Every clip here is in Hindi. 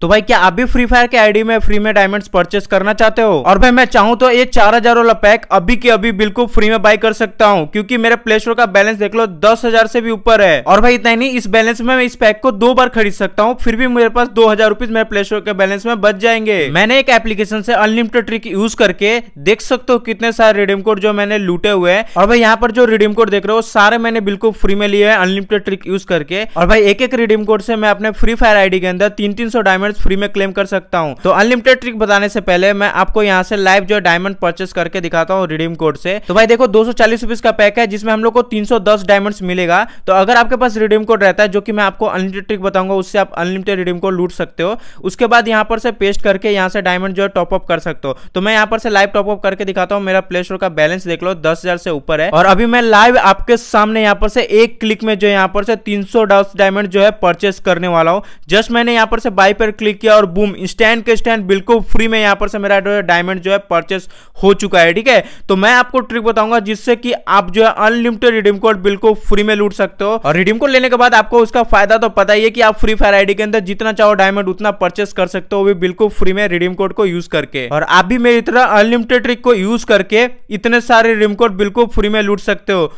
तो भाई क्या अभी फ्री फायर के आईडी में फ्री में डायमंड्स परचेस करना चाहते हो और भाई मैं चाहूँ तो ये चार हजार वाला पैक अभी के अभी बिल्कुल फ्री में बाय कर सकता हूँ क्योंकि मेरे प्ले स्टोर का बैलेंस देख लो दस हजार से भी ऊपर है और भाई इतना ही नहीं इस बैलेंस में मैं इस पैक को दो बार खरीद सकता हूँ फिर भी मेरे पास दो हजार रुपीज मेरे प्ले स्टोर के बैलेंस में बच जाएंगे मैंने एक एप्लीकेशन से अनलिमिटेड ट्रिक यूज करके देख सकते हो कितने सारे रिडीम कोड जो मैंने लूटे हुए हैं और भाई यहाँ पर जो रिडीम कोड देख रहे हो सारे मैंने बिल्कुल फ्री में लिए हैं अनलिमिटेड ट्रिक यूज करके और भाई एक एक रिडीम कोड से मैं अपने फ्री फायर आईडी के अंदर तीन तीन सौ डायमंड डायमंड फ्री में क्लेम कर सकता हूँ तो अनलिमिटेड ट्रिक बताने से पहले मैं आपको यहाँ से लाइव जो डायमंड परचेस करके दिखाता हूँ रिडीम कोड से तो भाई देखो दो सौ का पैक है जिसमें हम लोग को तीन डायमंड्स मिलेगा तो अगर आपके पास रिडीम कोड रहता है जो कि मैं आपको अनलिमिटेड ट्रिक बताऊंगा उससे आप अनलिमिटेड रिडीम कोड लूट सकते हो उसके बाद यहाँ पर से पेस्ट करके यहाँ से डायमंड जो है टॉपअप कर सकते हो तो मैं यहाँ पर से लाइव टॉपअप करके दिखाता हूँ मेरा प्ले स्टोर का बैलेंस देख लो दस हजार से ऊपर है और अभी मैं लाइव आपके सामने यहाँ पर से एक क्लिक में जो यहाँ पर से तीन सौ डायमंड जो है परचेस करने वाला हूँ जस्ट मैंने यहाँ पर से बाई पर क्लिक किया और बूम स्टैंड के स्टैंड बिल्कुल फ्री में यहाँ पर से मेरा जो है डायमंड जो है परचेस हो चुका है ठीक है तो मैं आपको ट्रिक बताऊंगा जिससे कि आप जो है अनलिमिटेड रिडीम कोड बिल्कुल फ्री में लूट सकते हो और रिडीम कोड लेने के बाद आपको उसका फायदा तो पता ही है कि आप फ्री फायर आईडी के अंदर जितना चाहो डायमंड उतना परचेस कर सकते हो भी बिल्कुल फ्री में रिडीम कोड को यूज करके और आप भी मेरी तरह अनलिमिटेड ट्रिक को यूज करके इतने सारे रिडीम कोड बिल्कुल फ्री में लूट सकते हो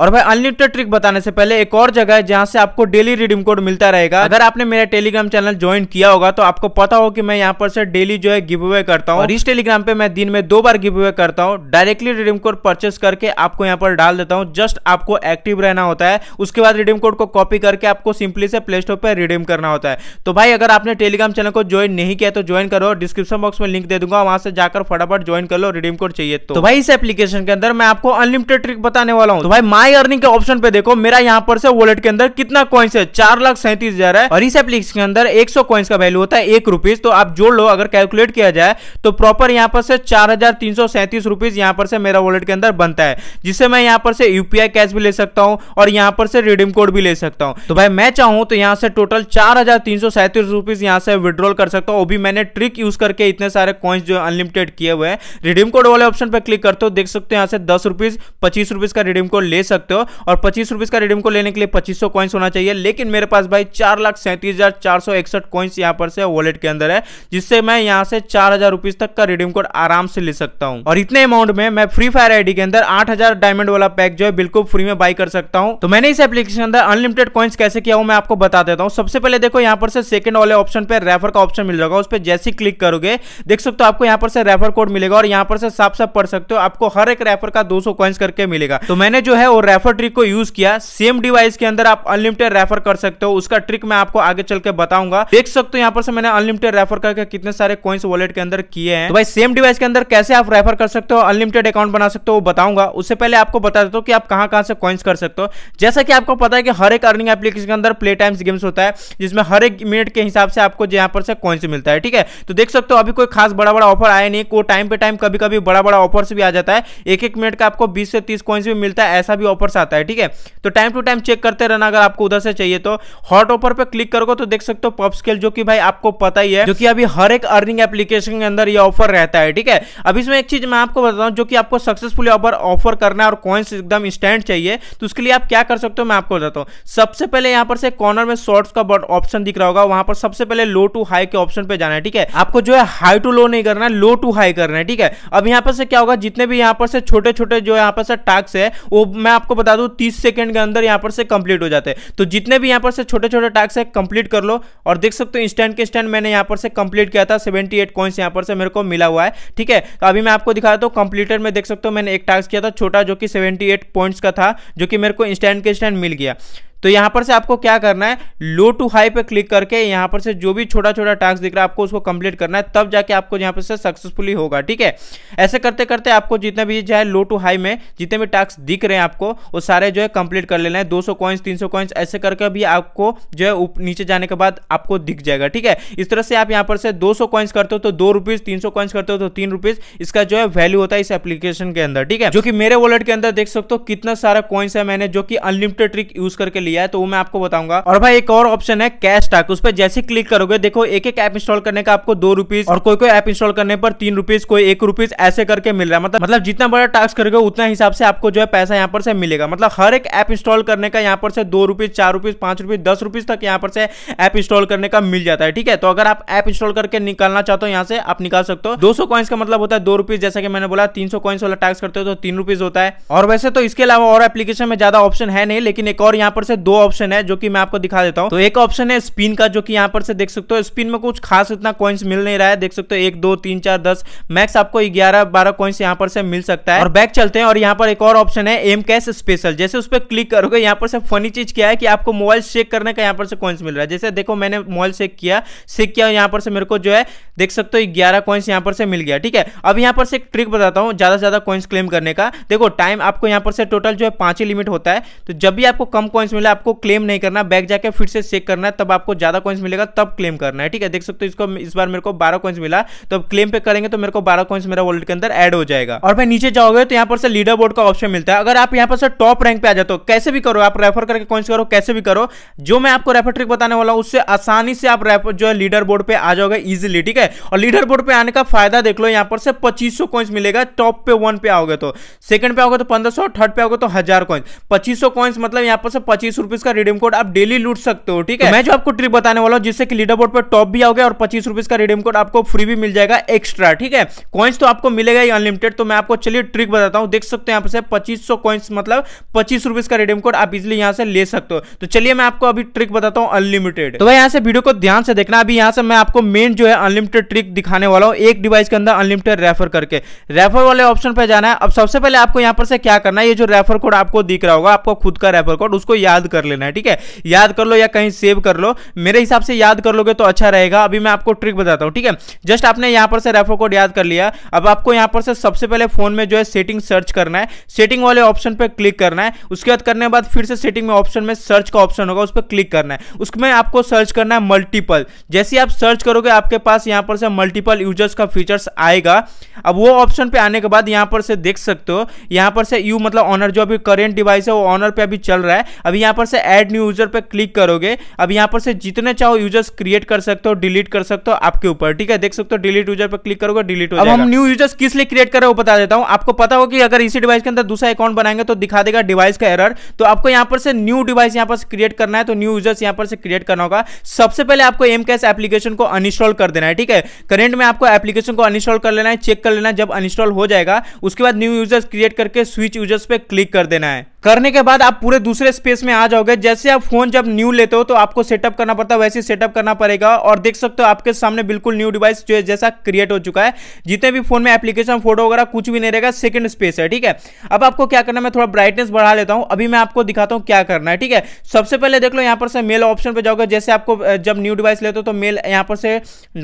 और भाई अनलिमिटेड ट्रिक बताने से पहले एक और जगह है जहाँ से आपको डेली रिडीम कोड मिलता रहेगा अगर आपने मेरा टेलीग्राम चैनल ज्वाइन किया होगा तो आपको पता हो कि मैं यहाँ पर से डेली जो है गिव अवे करता हूँ इस टेलीग्राम पे मैं दिन में दो बार गिव अवे करता हूँ डायरेक्टली रिडीम कोड परचेस करके आपको यहाँ पर डाल देता हूँ जस्ट आपको एक्टिव रहना होता है उसके बाद रिडीम कोड को कॉपी करके आपको सिंपली से प्ले स्टोर पर रिडीम करना होता है तो भाई अगर आपने टेलीग्राम चैनल को ज्वाइन नहीं किया तो ज्वाइन करो डिस्क्रिप्शन बॉक्स में लिंक दे दूंगा वहां से जाकर फटाफट ज्वाइन कर लो रिडीम कोड चाहिए तो।, तो भाई इस एप्लीकेशन के अंदर मैं आपको अनलिमिटेड ट्रिक बताने वाला हूँ तो भाई माई माई अर्निंग के ऑप्शन पे देखो मेरा यहाँ पर से वॉलेट के अंदर कितना कॉइन्स है चार लाख सैंतीस हजार है और इस एप्लीकेशन के अंदर एक सौ कॉइन्स का वैल्यू होता है एक रुपीज तो आप जोड़ लो अगर कैलकुलेट किया जाए तो प्रॉपर यहाँ पर से चार हजार तीन सौ सैंतीस रुपीज यहाँ पर से मेरा वॉलेट के अंदर बनता है जिससे मैं यहाँ पर से यूपीआई कैश भी ले सकता हूँ और यहाँ पर से रिडीम कोड भी ले सकता हूँ तो भाई मैं चाहूँ तो यहाँ से टोटल चार हजार तीन सौ सैंतीस रुपीज यहाँ से विड्रॉल कर सकता हूँ वो भी मैंने ट्रिक यूज करके इतने सारे कॉइन्स जो अनलिमिटेड किए हुए हैं रिडीम कोड वाले ऑप्शन पर क्लिक करते हो देख सकते हो यहाँ से दस रुपीज पच्चीस रुपीज का रिडीम कोड ले सकते सकते हो और पच्चीस रुपीज का रिडीम को लेने के लिए पच्चीस सौ कॉइन्स होना चाहिए लेकिन मेरे पास भाई चार लाख सैंतीस हजार चार सौ इकसठ कॉइन्स यहाँ पर से वॉलेट के अंदर है जिससे मैं यहाँ से चार हजार रुपीज तक का रिडीम कोड आराम से ले सकता हूँ और इतने अमाउंट में मैं फ्री फायर आईडी के अंदर आठ हजार डायमंड वाला पैक जो है बिल्कुल फ्री में बाई कर सकता हूँ तो मैंने इस एप्लीकेशन अंदर अनलिमिटेड कॉइन्स कैसे किया हूँ मैं आपको बता देता हूँ सबसे पहले देखो यहाँ पर सेकंड वाले ऑप्शन पर रेफर का ऑप्शन मिल जाएगा उस पर जैसे क्लिक करोगे देख सकते हो आपको यहाँ पर से रेफर कोड मिलेगा और यहाँ पर से साफ साफ पढ़ सकते हो आपको हर एक रेफर का दो सौ करके मिलेगा तो मैंने जो है वो वो रेफर ट्रिक को यूज किया सेम डिवाइस के अंदर आप अनलिमिटेड रेफर कर सकते हो उसका ट्रिक मैं आपको आगे चल के बताऊंगा देख सकते हो यहाँ पर से मैंने अनलिमिटेड रेफर करके कितने सारे कॉइन्स वॉलेट के अंदर किए हैं तो भाई सेम डिवाइस के अंदर कैसे आप रेफर कर सकते हो अनलिमिटेड अकाउंट बना सकते हो बताऊंगा उससे पहले आपको बता देता हूँ कि आप कहाँ कहाँ से कॉइन्स कर सकते हो जैसा कि आपको पता है कि हर एक अर्निंग एप्लीकेशन के अंदर प्ले टाइम्स गेम्स होता है जिसमें हर एक मिनट के हिसाब से आपको यहाँ पर से कॉइन्स मिलता है ठीक है तो देख सकते हो अभी कोई खास बड़ा बड़ा ऑफर आया नहीं को टाइम पे टाइम कभी कभी बड़ा बड़ा ऑफर्स भी आ जाता है एक एक मिनट का आपको बीस से तीस कॉइन्स भी मिलता है ऐसा भी ऑफर्स आता है ठीक है तो टाइम टू टाइम चेक करते रहना अगर आपको उधर से चाहिए तो हॉट ऑफर पर क्लिक करोगे तो देख सकते हो पॉप स्केल जो कि भाई आपको पता ही है जो कि अभी हर एक अर्निंग एप्लीकेशन के अंदर यह ऑफर रहता है ठीक है अब इसमें एक चीज मैं आपको बताता हूँ जो कि आपको सक्सेसफुली ऑफर ऑफर करना है और कॉइन्स एकदम स्टैंड चाहिए तो उसके लिए आप क्या कर सकते हो मैं आपको बताता हूँ सबसे पहले यहाँ पर से कॉर्नर में शॉर्ट्स का ऑप्शन दिख रहा होगा वहां पर सबसे पहले लो टू हाई के ऑप्शन पे जाना है ठीक है आपको जो है हाई टू लो नहीं करना है लो टू हाई करना है ठीक है अब यहाँ पर से क्या होगा जितने भी यहाँ पर से छोटे छोटे जो यहाँ पर से टास्क है वो मैं आपको बता दूं तीस सेकंड के अंदर यहां पर से कंप्लीट हो जाते हैं तो जितने भी यहां पर से छोटे छोटे टास्क है कंप्लीट कर लो और देख सकते हो इंस्टेंट के इंस्टेंट मैंने यहां पर से कंप्लीट किया था सेवेंटी एट कॉइन्स यहां पर से मेरे को मिला हुआ है ठीक है तो अभी मैं आपको दिखा देता हूँ कंप्लीटेड में देख सकते हो मैंने एक टास्क किया था छोटा जो कि सेवेंटी पॉइंट्स का था जो कि मेरे को इंस्टेंट के इंस्टेंट मिल गया तो यहां पर से आपको क्या करना है लो टू हाई पे क्लिक करके यहाँ पर से जो भी छोटा छोटा टास्क दिख रहा है आपको उसको कंप्लीट करना है तब जाके आपको यहां पर से सक्सेसफुली होगा ठीक है ऐसे करते करते आपको जितने भी जो है लो टू हाई में जितने भी टास्क दिख रहे हैं आपको वो सारे जो है कंप्लीट कर लेना है दो सौ कॉइन्स तीन सौ कॉइन्स ऐसे करके भी आपको जो है नीचे जाने के बाद आपको दिख जाएगा ठीक है इस तरह से आप यहाँ पर से दो सौ कॉइन्स करते हो तो दो रुपीज तीन सौ कॉइन्स करते हो तो तीन रुपीज इसका जो है वैल्यू होता है इस एप्लीकेशन के अंदर ठीक है जो कि मेरे वॉलेट के अंदर देख सकते हो कितना सारा कॉइन्स है मैंने जो कि अनलिमिटेड ट्रिक यूज करके लिया है तो वो मैं आपको बताऊंगा और भाई एक और ऑप्शन है कैश टाक उस पर जैसे क्लिक करोगे देखो एक एक ऐप इंस्टॉल करने का आपको दो रुपीज और कोई कोई ऐप इंस्टॉल करने पर तीन रुपीज कोई एक रुपीज ऐसे करके मिल रहा है मतलब मतलब जितना बड़ा टास्क करोगे उतना हिसाब से आपको जो है पैसा यहाँ पर से मिलेगा मतलब हर एक ऐप इंस्टॉल करने का यहाँ पर से दो रुपीज चार रुपीज पांच रुपीज दस रुपीज तक यहाँ पर से ऐप इंस्टॉल करने का मिल जाता है ठीक है तो अगर आप ऐप इंस्टॉल करके निकालना चाहते हो तो यहाँ से आप निकाल सकते हो दो सौ का मतलब होता है दो रुपीज जैसा कि मैंने बोला तीन सौ वाला टास्क करते हो तो तीन रुपीज होता है और वैसे तो इसके अलावा और एप्लीकेशन में ज्यादा ऑप्शन है नहीं लेकिन एक और यहाँ पर से दो ऑप्शन है जो कि मैं आपको दिखा देता हूँ तो एक ऑप्शन है स्पिन का जो कि यहाँ पर से देख सकते हो स्पिन में कुछ खास इतना कॉइन्स मिल नहीं रहा है देख सकते हो एक दो तीन चार दस मैक्स आपको ग्यारह बारह कॉइन्स यहाँ पर से मिल सकता है और बैक चलते हैं और यहाँ पर एक और ऑप्शन है एम कैश स्पेशल जैसे उस पर क्लिक करोगे यहाँ पर से फनी चीज क्या है कि आपको मोबाइल चेक करने का यहाँ पर से कॉइन्स मिल रहा है जैसे देखो मैंने मोबाइल चेक किया चेक किया यहाँ पर से मेरे को जो है देख सकते हो ग्यारह कॉइन्स यहाँ पर से मिल गया ठीक है अब यहाँ पर से एक ट्रिक बताता हूँ ज्यादा से ज्यादा कॉइन्स क्लेम करने का देखो टाइम आपको यहाँ पर से टोटल जो है पांच ही लिमिट होता है तो जब भी आपको कम कॉइन्स मिला आपको क्लेम नहीं करना बैक जाके फिर से चेक करना है तब आपको ज़्यादा कॉइन्स मिलेगा तब क्लेम करना है ठीक है देख सकते हो इसको इस बार मेरे को बारह कॉइन्स मिला तो अब क्लेम पे करेंगे तो मेरे को बारह कॉइन्स मेरा वॉलेट के अंदर एड हो जाएगा और भाई नीचे जाओगे तो यहाँ पर से लीडर बोर्ड का ऑप्शन मिलता है अगर आप यहाँ पर से टॉप रैंक पे आ जाते हो कैसे भी करो आप रेफर करके कॉइन्स करो कैसे भी करो जो मैं आपको रेफर ट्रिक बताने वाला हूँ उससे आसानी से आप रेफर जो है लीडर बोर्ड पर आ जाओगे इजिली ठीक है और लीडर बोर्ड पर आने का फायदा देख लो यहाँ पर से पच्चीस सौ कॉइन्स मिलेगा टॉप पे वन पे आओगे तो सेकंड पे आओगे तो पंद्रह सौ थर्ड पे आओगे तो हजार कॉइन्स पच्चीस सौ कॉइन्स मतलब यहाँ पर से पच्चीस रुपीज का रिडीम कोड आप डेली लूट सकते हो ठीक तो है तो मैं जो आपको ट्रिक बताने वाला हूँ जिससे कि लीडर बोर्ड पर टॉप भी आओगे और पच्चीस रुपीज का रिडीम कोड आपको फ्री भी मिल जाएगा एक्स्ट्रा ठीक है कॉइन्स तो आपको मिलेगा ही अनलिमिटेड तो मैं आपको चलिए ट्रिक बताता हूँ देख सकते हो यहाँ से पच्चीस सौ कॉइन्स मतलब पच्चीस रुपीज का रिडीम कोड आप इजिली यहाँ से ले सकते हो तो चलिए मैं आपको अभी ट्रिक बताता हूँ अनलिमिटेड तो यहाँ से वीडियो को ध्यान से देखना अभी यहाँ से मैं आपको मेन जो है अनलिमिटेड ट्रिक दिखाने वाला हूँ एक डिवाइस के अंदर अनलिमिटेड रेफर करके रेफर वाले ऑप्शन पर जाना है अब सबसे पहले आपको यहाँ पर से क्या करना है ये जो रेफर कोड आपको दिख रहा होगा आपको खुद का रेफर कोड उसको याद कर लेना है ठीक है याद कर लो या कहीं सेव कर लो मेरे हिसाब से याद कर लोगे तो अच्छा रहेगा अभी मैं आपको ट्रिक बताता हूँ ठीक है जस्ट आपने यहाँ पर से रेफो कोड याद कर लिया अब आपको यहाँ पर से सबसे पहले फोन में जो है सेटिंग सर्च करना है सेटिंग वाले ऑप्शन पर क्लिक करना है उसके बाद करने के बाद फिर से सेटिंग में ऑप्शन में सर्च का ऑप्शन होगा उस पर क्लिक करना है उसमें आपको सर्च करना है मल्टीपल जैसे आप सर्च करोगे आपके पास यहाँ पर से मल्टीपल यूजर्स का फीचर्स आएगा अब वो ऑप्शन पे आने के बाद यहाँ पर से देख सकते हो यहाँ पर से यू मतलब ऑनर जो अभी करेंट डिवाइस है वो ऑनर पे अभी चल रहा है अभी यहाँ पर से ऐड न्यू यूजर पर क्लिक करोगे अब यहाँ पर से जितने चाहो यूजर्स क्रिएट कर सकते हो डिलीट कर सकते हो आपके ऊपर ठीक है देख सकते हो डिलीट यूजर पर क्लिक करोगे डिलीट हो अब हम न्यू यूजर्स किस लिए क्रिएट करें वो बता देता हूँ आपको पता हो कि अगर इसी डिवाइस के अंदर दूसरा अकाउंट बनाएंगे तो दिखा देगा डिवाइस का एरर तो आपको यहाँ पर से न्यू डिवाइस यहाँ पर क्रिएट करना है तो न्यू यूजर्स यहाँ पर से क्रिएट करना होगा सबसे पहले आपको एम कैश एप्लीकेशन को अनस्टॉल कर देना है ठीक है करेंट में आपको एप्लीकेशन को अनस्टॉल कर लेना है चेक कर लेना है जब अनस्टॉल हो जाएगा उसके बाद न्यू यूजर्स क्रिएट करके स्विच यूजर्स पर क्लिक कर देना है करने के बाद आप पूरे दूसरे स्पेस में आ जाओगे जैसे आप फोन जब न्यू लेते हो तो आपको सेटअप करना पड़ता है वैसे सेटअप करना पड़ेगा और देख सकते हो आपके सामने बिल्कुल न्यू डिवाइस जो है जैसा क्रिएट हो चुका है जितने भी फोन में एप्लीकेशन फोटो वगैरह कुछ भी नहीं रहेगा सेकंड स्पेस है ठीक है अब आपको क्या करना मैं थोड़ा ब्राइटनेस बढ़ा लेता हूं अभी मैं आपको दिखाता हूं क्या करना है ठीक है सबसे पहले देख लो यहां पर से मेल ऑप्शन पर जाओगे जैसे आपको जब न्यू डिवाइस लेते हो तो मेल यहां पर से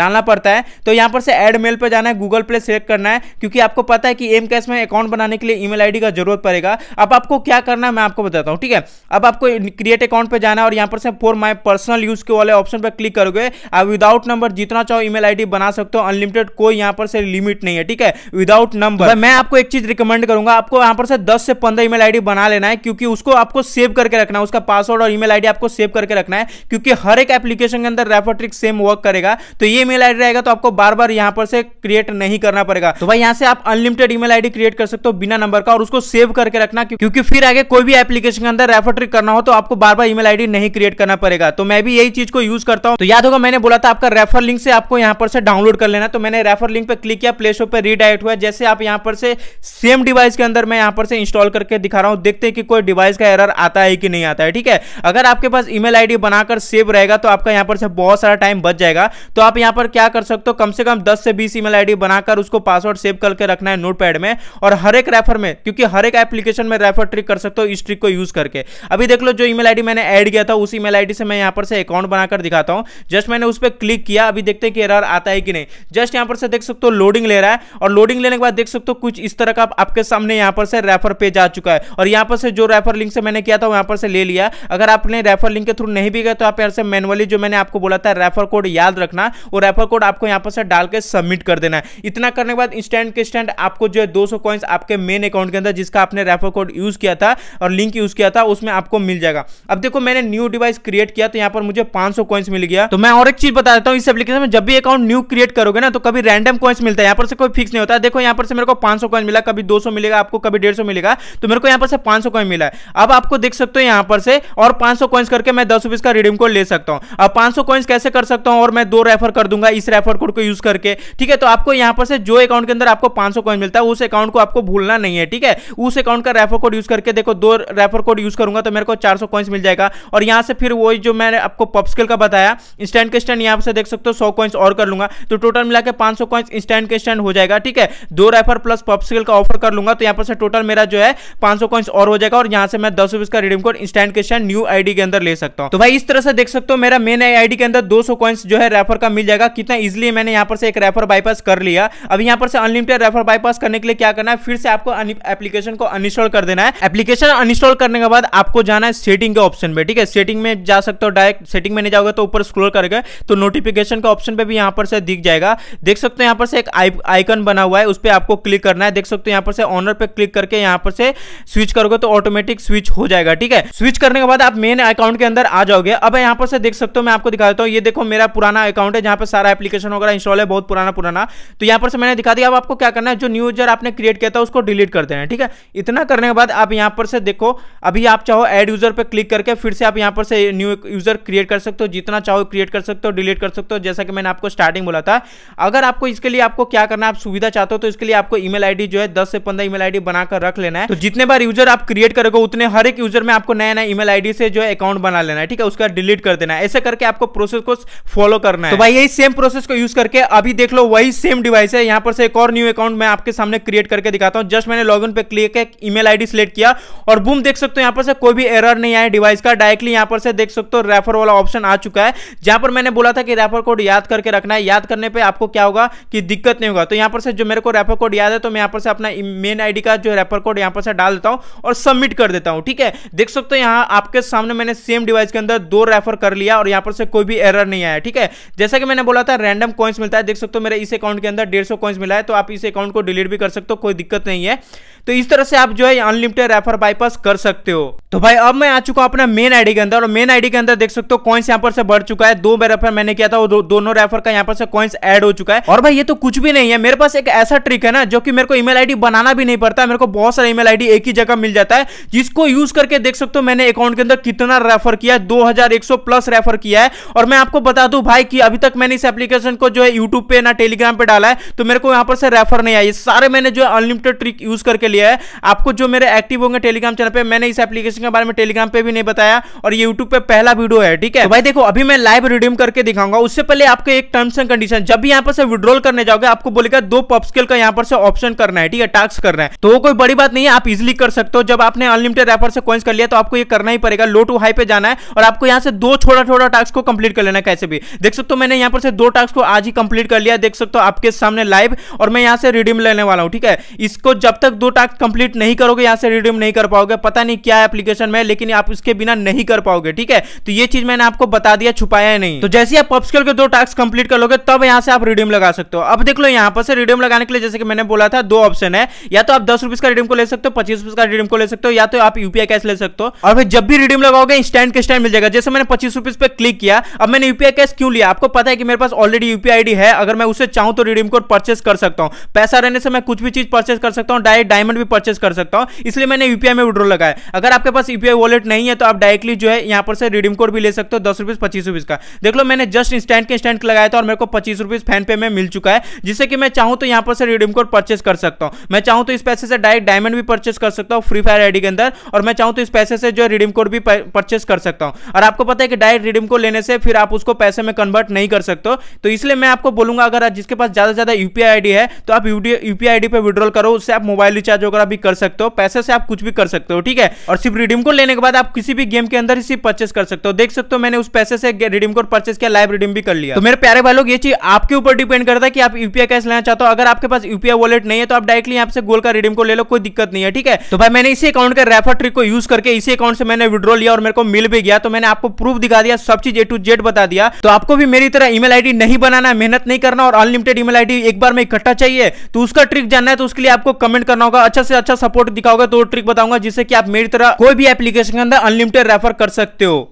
डालना पड़ता है तो यहां पर से एड मेल पर जाना है गूगल प्ले सेलेक्ट करना है क्योंकि आपको पता है कि एम कैश में अकाउंट बनाने के लिए ईमेल आईडी का जरूरत पड़ेगा अब आपको क्या करना है मैं आपको बताता हूँ ठीक है अब आपको आपको क्रिएट अकाउंट पे जाना है और यहाँ पर से फोर माय पर्सनल यूज के वाले ऑप्शन पर क्लिक करोगे आप विदाउट नंबर जितना चाहो ईमेल आईडी बना सकते हो अनलिमिटेड कोई यहाँ पर से लिमिट नहीं है ठीक है विदाउट नंबर मैं आपको एक चीज रिकमेंड करूंगा आपको यहाँ पर से दस से पंद्रह ईमेल आईडी बना लेना है क्योंकि उसको आपको सेव करके रखना है उसका पासवर्ड और ईमेल आईडी आपको सेव करके रखना है क्योंकि हर एक एप्लीकेशन के अंदर रेफोट्रिक सेम वर्क करेगा तो ये ईमेल आईडी रहेगा तो आपको बार बार यहाँ पर से क्रिएट नहीं करना पड़ेगा तो भाई यहाँ से आप अनलिमिटेड ईमेल आईडी क्रिएट कर सकते हो बिना नंबर का और उसको सेव करके रखना क्योंकि फिर आगे कोई भी एप्लीकेशन के अंदर रेफर ट्रिक करना हो तो आपको बार बार ईमेल आईडी नहीं क्रिएट करना पड़ेगा तो मैं भी यही चीज को यूज करता हूँ तो याद होगा मैंने बोला था आपका रेफर लिंक से आपको यहाँ पर से डाउनलोड कर लेना तो मैंने रेफर लिंक पर क्लिक किया प्ले स्टोर पर रीडायरेक्ट हुआ जैसे आप यहाँ पर से सेम डिवाइस के अंदर मैं यहाँ पर से इंस्टॉल करके दिखा रहा हूँ देखते हैं कि कोई डिवाइस का एरर आता है कि नहीं आता है ठीक है अगर आपके पास ईमेल आईडी बनाकर सेव रहेगा तो आपका यहाँ पर से बहुत सारा टाइम बच जाएगा तो आप यहाँ पर क्या कर सकते हो कम से कम दस से बीस ईमेल आईडी बनाकर उसको पासवर्ड सेव करके रखना है नोटपैड में और हर एक रेफर में क्योंकि हर एक एप्लीकेशन में रेफर ट्रिक कर सकते हो इस ट्रिक को यूज करके अभी देख लो जो ईमेल आईडी मैंने ऐड किया था उस ईमेल आईडी से मैं यहां पर से अकाउंट बनाकर दिखाता हूं जस्ट मैंने उस पर क्लिक किया अभी देखते हैं कि एरर आता है कि नहीं जस्ट यहां पर से देख सकते हो लोडिंग ले रहा है और लोडिंग लेने के बाद देख सकते हो कुछ इस तरह का आपके सामने यहां पर से रेफर पेज आ चुका है और यहां पर से जो रेफर लिंक से मैंने किया था वहां पर से ले लिया अगर आपने रेफर लिंक के थ्रू नहीं भी गया तो आप यहां से मैनुअली जो मैंने आपको बोला था रेफर कोड याद रखना वो रेफर कोड आपको यहां पर से डाल के सबमिट कर देना है इतना करने के बाद इंस्टेंट के इंस्टेंट आपको जो है दो सौ आपके मेन अकाउंट के अंदर जिसका आपने रेफर कोड यूज किया था और लिंक यूज किया था उसमें आपको मिल मिल जाएगा अब देखो मैंने न्यू डिवाइस क्रिएट किया तो यहाँ पर मुझे पांच कॉइन्स मिल गया तो मैं और एक चीज बता देता हूँ इस एप्लीकेशन में जब भी अकाउंट न्यू क्रिएट करोगे ना तो कभी रैंडम कॉइन्स मिलता है यहाँ पर से कोई फिक्स नहीं होता है देखो यहाँ पर से मेरे को पांच सौ मिला कभी दो मिलेगा आपको कभी डेढ़ मिलेगा तो मेरे को यहाँ पर से पांच सौ मिला है अब आपको देख सकते हो यहाँ पर से और पांच सौ करके मैं दस रुपीज का रिडीम कोड ले सकता हूँ अब पांच सौ कैसे कर सकता हूँ और मैं दो रेफर कर दूंगा इस रेफर कोड को यूज करके ठीक है तो आपको यहाँ पर से जो अकाउंट के अंदर आपको पांच सौ मिलता है उस अकाउंट को आपको भूलना नहीं है ठीक है उस अकाउंट का रेफर कोड यूज करके देखो दो रेफर कोड यूज करूंगा तो मेरे को चार सौ मिल जाएगा और यहाँ से फिर वही जो मैंने आपको पॉपस्किल का बताया इंस्टेंट के स्टैंड यहाँ से देख सकते हो सौ कॉइन्स और कर लूंगा तो टोटल मिला के पाँच सौ कॉइन्स इंस्टेंट के स्टैंड हो जाएगा ठीक है दो रेफर प्लस पॉपस्किल का ऑफर कर लूंगा तो यहाँ पर से टोटल मेरा जो है पाँच सौ कॉइन्स और हो जाएगा और यहाँ से मैं दस रुपीज का रिडीम कोड इंस्टेंट के स्टैंड न्यू आईडी के अंदर ले सकता हूँ तो भाई इस तरह से देख सकते हो मेरा मेन आईडी के अंदर दो सौ कॉइन्स जो है रेफर का मिल जाएगा कितना इजिली मैंने यहाँ पर से एक रेफर बाईपास कर लिया अब यहाँ पर से अनलिमिटेड रेफर बाईपास करने के लिए क्या करना है फिर से आपको एप्लीकेशन को अनइंस्टॉल कर देना है एप्लीकेशन अनइंस्टॉल करने के बाद आपको जाना सेटिंग के ऑप्शन पे ठीक है सेटिंग में जा सकते हो डायरेक्ट सेटिंग में नहीं जाओगे तो ऊपर स्क्रोल करके तो नोटिफिकेशन के ऑप्शन पे भी यहाँ पर से दिख जाएगा देख सकते हो यहाँ पर से एक आइकन बना हुआ है उस पर आपको क्लिक करना है देख सकते हो यहाँ पर से ऑनर पे क्लिक करके यहाँ पर से स्विच करोगे तो ऑटोमेटिक स्विच हो जाएगा ठीक है स्विच करने के बाद आप मेन अकाउंट के अंदर आ जाओगे अब यहाँ पर से देख सकते हो मैं आपको दिखा देता हूँ ये देखो मेरा पुराना अकाउंट है जहाँ पर सारा एप्लीकेशन वगैरह इंस्टॉल है बहुत पुराना पुराना तो यहाँ पर से मैंने दिखा दिया अब आपको क्या करना है जो न्यू यूजर आपने क्रिएट किया था उसको डिलीट कर देना ठीक है इतना करने के बाद आप यहाँ पर से देखो अभी आप चाहो एड यूजर यूजर पर क्लिक करके फिर से आप यहाँ पर से न्यू यूजर क्रिएट कर सकते हो जितना चाहो क्रिएट कर सकते हो डिलीट कर सकते हो जैसा कि मैंने आपको स्टार्टिंग बोला था अगर आपको इसके लिए आपको क्या करना है आप सुविधा चाहते हो तो इसके लिए आपको ईमेल आईडी जो है दस से पंद्रह ईमेल आईडी बनाकर रख लेना है तो जितने बार यूजर आप क्रिएट करोगे उतने हर एक यूजर में आपको नया नया ईमेल आईडी से जो है अकाउंट बना लेना है ठीक है उसका डिलीट कर देना है ऐसे करके आपको प्रोसेस को फॉलो करना है तो भाई यही सेम प्रोसेस को यूज करके अभी देख लो वही सेम डिवाइस है यहाँ पर से एक और न्यू अकाउंट मैं आपके सामने क्रिएट करके दिखाता हूँ जस्ट मैंने लॉग पे क्लिक ईमेल आईडी सिलेक्ट किया और बूम देख सकते हो यहाँ पर से कोई भी एर एरर नहीं आए डिवाइस का डायरेक्टली यहां पर से देख सकते हो रेफर वाला ऑप्शन आ चुका है जहां पर मैंने बोला था कि रेफर कोड याद करके रखना है याद करने पर आपको क्या होगा कि दिक्कत नहीं होगा तो यहां पर से जो मेरे को रेफर कोड याद है तो मैं यहां पर से अपना मेन आईडी का जो रेफर कोड यहां पर से डाल देता हूं और सबमिट कर देता हूं ठीक है देख सकते हो यहां आपके सामने मैंने सेम डिवाइस के अंदर दो रेफर कर लिया और यहां पर से कोई भी एरर नहीं आया ठीक है जैसा कि मैंने बोला था रैंडम कॉइन्स मिलता है देख सकते हो मेरे इस अकाउंट के अंदर डेढ़ सौ मिला है तो आप इस अकाउंट को डिलीट भी कर सकते हो कोई दिक्कत नहीं है तो इस तरह से आप जो है अनलिमिटेड रेफर बाईपास कर सकते हो तो भाई अब मैं आ चुका अपना मेन आईडी के अंदर और मेन आईडी के अंदर देख सकते हो कॉइन्स यहाँ पर से बढ़ चुका है दो रेफर मैंने किया था वो दो, दोनों रेफर का यहाँ पर से कॉइन्स ऐड हो चुका है और भाई ये तो कुछ भी नहीं है मेरे पास एक ऐसा ट्रिक है ना जो कि मेरे को ईमेल आईडी बनाना भी नहीं पड़ता मेरे को बहुत सारा ईमेल आईडी एक ही जगह मिल जाता है जिसको यूज करके देख सकते हो मैंने अकाउंट के अंदर कितना रेफर किया दो प्लस रेफर किया है और मैं आपको बता दू भाई की अभी तक मैंने इस एप्लीकेशन को जो है यूट्यूब पे ना टेलीग्राम पे डाला है तो मेरे को यहाँ पर से रेफर नहीं आई सारे मैंने जो अनलिमिटेड ट्रिक यूज करके लिया है आपको जो मेरे एक्टिव होंगे टेलीग्राम चैनल पर मैंने इस एप्लीकेशन के बारे में टेलीग्राम पे भी नहीं बताया और ये यूट्यूब पे पहला वीडियो है ठीक है तो भाई देखो अभी मैं लाइव रिड्यूम करके दिखाऊंगा उससे पहले आपको एक टर्म्स एंड कंडीशन जब भी यहाँ पर से विड्रॉल करने जाओगे आपको बोलेगा दो पॉप का यहाँ पर से ऑप्शन करना है ठीक है टास्क करना है तो कोई बड़ी बात नहीं है आप इजिली कर सकते हो जब आपने अनलिमिटेड एपर से कॉइन्स कर लिया तो आपको ये करना ही पड़ेगा लो टू हाई पे जाना है और आपको यहाँ से दो छोटा छोटा टास्क को कंप्लीट कर लेना कैसे भी देख सकते हो मैंने यहाँ पर से दो टास्क को आज ही कंप्लीट कर लिया देख सकते हो आपके सामने लाइव और मैं यहाँ से रिड्यूम लेने वाला हूँ ठीक है इसको जब तक दो टास्क कंप्लीट नहीं करोगे यहाँ से रिड्यूम नहीं कर पाओगे पता नहीं क्या एप्लीकेशन में लेकिन आप उसके बिना नहीं कर पाओगे ठीक है तो ये चीज मैंने आपको बता दिया छुपाया है नहीं तो जैसे आप पब्सकेल के दो टास्क कंप्लीट कर लोगे तब यहाँ से आप रिडीम लगा सकते हो अब देख लो यहाँ पर से रिडीम लगाने के लिए जैसे कि मैंने बोला था दो ऑप्शन है या तो आप दस रुपीज का रिडीम को ले सकते हो पच्चीस रुपीज का रिडीम को ले सकते हो या तो आप यूपीआई कैश ले सकते हो और फिर जब भी रिडीम लगाओगे इंस्टेंट के स्टैंड मिल जाएगा जैसे मैंने पच्चीस रुपीज पे क्लिक किया अब मैंने यूपीआई कैश क्यों लिया आपको पता है कि मेरे पास ऑलरेडी यूपीआई आई है अगर मैं उसे चाहूँ तो रिडीम कोड परचेस कर सकता हूँ पैसा रहने से मैं कुछ भी चीज परचेस कर सकता हूँ डायरेक्ट डायमंड भी परचेस कर सकता हूँ इसलिए मैंने यूपीआई में विड्रो लगाया अगर आपके पास यूपीआई वॉलेट नहीं है तो आप डायरेक्टली जो है यहाँ पर से रिडीम कोड भी ले सकते हो दस रुपीज़ पच्चीस रुपीज़ का देख लो मैंने जस्ट इंस्टेंट के इंस्टेंट लगाया था और मेरे को पच्चीस रुपीज़ फैन पे में मिल चुका है जिससे कि मैं चाहूँ तो यहाँ पर से रिडीम कोड परचेस कर सकता हूँ मैं चाहूँ तो इस पैसे से डायरेक्ट डायमंड भी परचेस कर सकता हूँ फ्री फायर आईडी के अंदर और मैं चाहूँ तो इस पैसे से जो है रिडीम कोड भी परचेस कर सकता हूँ और आपको पता है कि डायरेक्ट रिडीम कोड लेने से फिर आप उसको पैसे में कन्वर्ट नहीं कर सकते तो इसलिए मैं आपको बोलूंगा अगर जिसके पास ज़्यादा से ज़्यादा यूपीआई आईडी है तो आप यूपीआई आईडी पर विड्रॉल करो उससे आप मोबाइल रिचार्ज वगैरह भी कर सकते हो पैसे से आप कुछ भी कर सकते हो ठीक है और सिर्फ रिडीम कोड लेने के बाद आप किसी भी गेम के अंदर इसी परचेस कर सकते हो देख सकते हो मैंने उस पैसे से रिडीम कोड परचेस किया लाइव रिडीम भी कर लिया तो मेरे प्यारे भाई लोग ये चीज आपके ऊपर डिपेंड करता है कि आप यूपीआई कैश लेना चाहते हो अगर आपके पास यूपीआई वॉलेट नहीं है तो आप डायरेक्टली यहाँ से गोल का रिडीम को ले लो कोई दिक्कत नहीं है ठीक है तो भाई मैंने इसी अकाउंट का रेफर ट्रिक को यूज करके इसी अकाउंट से मैंने विड्रो लिया और मेरे को मिल भी गया तो मैंने आपको प्रूफ दिखा दिया सब चीज ए टू जेड बता दिया तो आपको भी मेरी तरह ईमेल आईडी नहीं बनाना मेहनत नहीं करना और अनलिमिटेड ईमेल आईडी एक बार में इकट्ठा चाहिए तो उसका ट्रिक जानना है तो उसके लिए आपको कमेंट करना होगा अच्छा से अच्छा सपोर्ट दिखाओगे तो ट्रिक बताऊंगा जिससे कि आप मेरी तरह कोई भी एप्लीकेशन एप्लीकेशन के अंदर अनलिमिटेड रेफर कर सकते हो